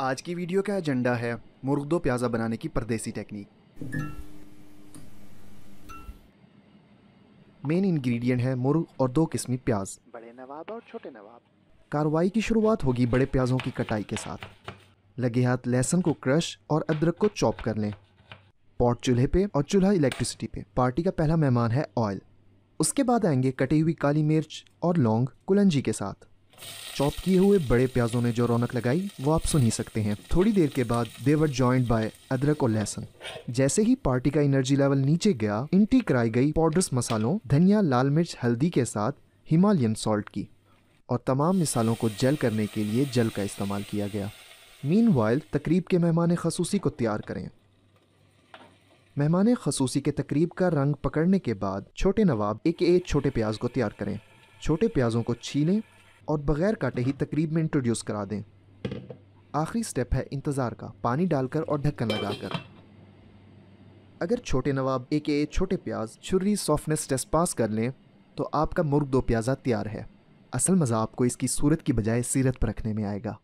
आज की वीडियो का एजेंडा है मुर्ग दो प्याज़ा बनाने की परदेसी टेक्निक मेन इंग्रेडिएंट है मुर्ग और दो किस्मी प्याज बड़े नवाब और छोटे नवाब कार्रवाई की शुरुआत होगी बड़े प्याज़ों की कटाई के साथ लगे हाथ लहसुन को क्रश और अदरक को चॉप कर लें पॉट चूल्हे पे और चूल्हा इलेक्ट्रिसिटी पे पार्टी का पहला मेहमान है ऑयल उसके बाद आएंगे कटी हुई काली मिर्च और लौंग कुलंजी के साथ चॉप किए हुए बड़े प्याजों ने जो रौनक लगाई वो आप सुन ही सकते हैं थोड़ी देर के बाद देवर ज्वाइंट बाय अदरक और लहसुन जैसे ही पार्टी का एनर्जी लेवल नीचे गया इंटी कराई गई पाउडर्स मसालों धनिया लाल मिर्च हल्दी के साथ हिमालयन सॉल्ट की और तमाम मिसालों को जल करने के लिए जल का इस्तेमाल किया गया मीन वाइल्ड तकरीब के मेहमान खसूसी को तैयार करें मेहमान खसूसी के तकरीब का रंग पकड़ने के बाद छोटे नवाब एक एक छोटे प्याज को तैयार करें छोटे प्याजों को छीलें और बग़ैर काटे ही तकरीब में इंट्रोड्यूस करा दें आखिरी स्टेप है इंतज़ार का पानी डालकर और ढक्कन लगाकर अगर छोटे नवाब ए छोटे प्याज छुरी सॉफ्टनेस टेस्ट पास कर लें तो आपका मुर्ग दो प्याज़ा तैयार है असल मज़ा आपको इसकी सूरत की बजाय सीरत पर रखने में आएगा